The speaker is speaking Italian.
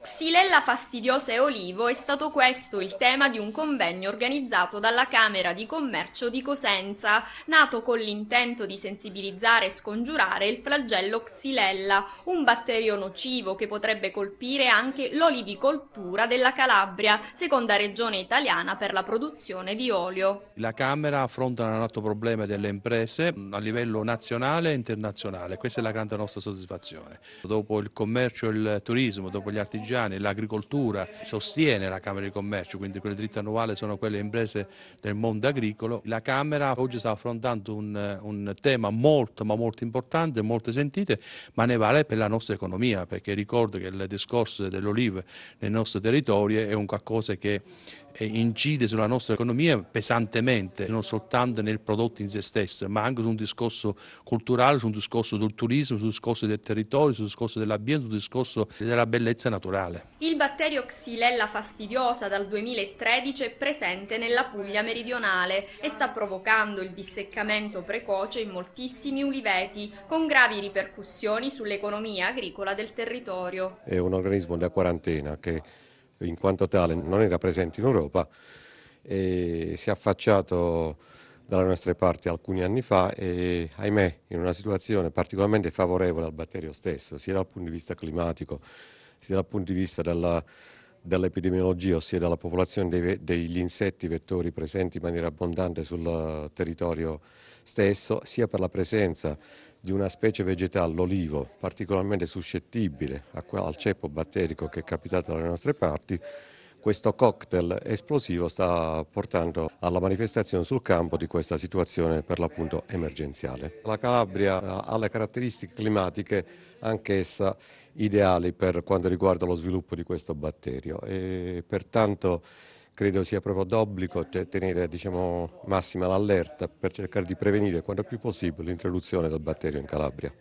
Xylella fastidiosa e olivo è stato questo il tema di un convegno organizzato dalla Camera di Commercio di Cosenza, nato con l'intento di sensibilizzare e scongiurare il flagello Xylella, un batterio nocivo che potrebbe colpire anche l'olivicoltura della Calabria, seconda regione italiana per la produzione di olio. La Camera affronta un altro problema delle imprese a livello nazionale e internazionale, questa è la grande nostra soddisfazione. Dopo il commercio e il turismo, dopo gli altri artigiani, l'agricoltura, sostiene la Camera di Commercio, quindi quelle dritte annuali sono quelle imprese del mondo agricolo. La Camera oggi sta affrontando un, un tema molto ma molto importante, molto sentito, ma ne vale per la nostra economia, perché ricordo che il discorso dell'olive nei nostri territori è un qualcosa che incide sulla nostra economia pesantemente, non soltanto nel prodotto in se stesso, ma anche su un discorso culturale, su un discorso del turismo, sul discorso del territorio, sul discorso dell'ambiente, sul discorso della bellezza naturale. Il batterio Xylella fastidiosa dal 2013 è presente nella Puglia meridionale e sta provocando il disseccamento precoce in moltissimi uliveti, con gravi ripercussioni sull'economia agricola del territorio. È un organismo da quarantena che in quanto tale non era presente in Europa e si è affacciato dalle nostre parti alcuni anni fa e ahimè in una situazione particolarmente favorevole al batterio stesso, sia dal punto di vista climatico, sia dal punto di vista della dall'epidemiologia, ossia dalla popolazione dei, degli insetti vettori presenti in maniera abbondante sul eh, territorio stesso, sia per la presenza di una specie vegetale, l'olivo, particolarmente suscettibile al ceppo batterico che è capitato dalle nostre parti, questo cocktail esplosivo sta portando alla manifestazione sul campo di questa situazione per l'appunto emergenziale. La Calabria ha le caratteristiche climatiche anch'essa ideali per quanto riguarda lo sviluppo di questo batterio e pertanto credo sia proprio d'obbligo tenere diciamo, massima l'allerta per cercare di prevenire quanto più possibile l'introduzione del batterio in Calabria.